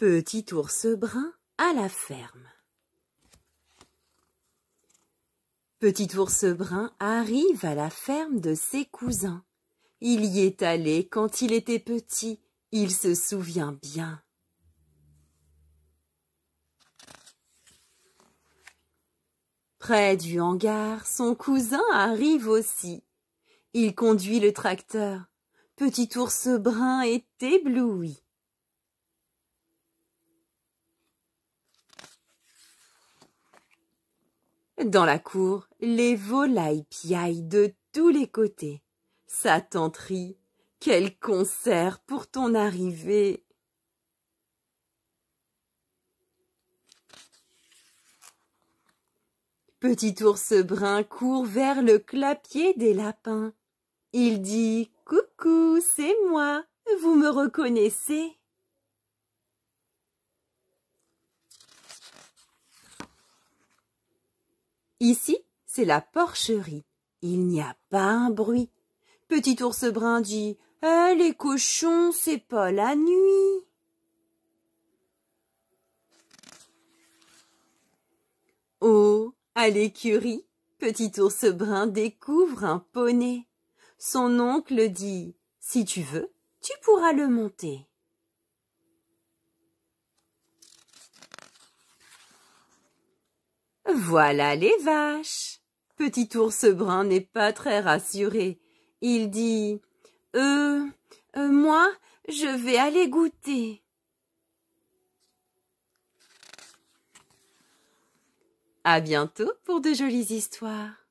Petit ours brun à la ferme. Petit ours brun arrive à la ferme de ses cousins. Il y est allé quand il était petit, il se souvient bien. Près du hangar, son cousin arrive aussi. Il conduit le tracteur. Petit ours brun est ébloui. Dans la cour, les volailles piaillent de tous les côtés. Sa Quel concert pour ton arrivée Petit ours brun court vers le clapier des lapins. Il dit « Coucou, c'est moi, vous me reconnaissez ?» Ici, c'est la porcherie. Il n'y a pas un bruit. Petit ours brun dit eh, les cochons, c'est pas la nuit. Oh, à l'écurie, petit ours brun découvre un poney. Son oncle dit Si tu veux, tu pourras le monter. Voilà les vaches. Petit ours brun n'est pas très rassuré. Il dit euh, euh, moi, je vais aller goûter. À bientôt pour de jolies histoires.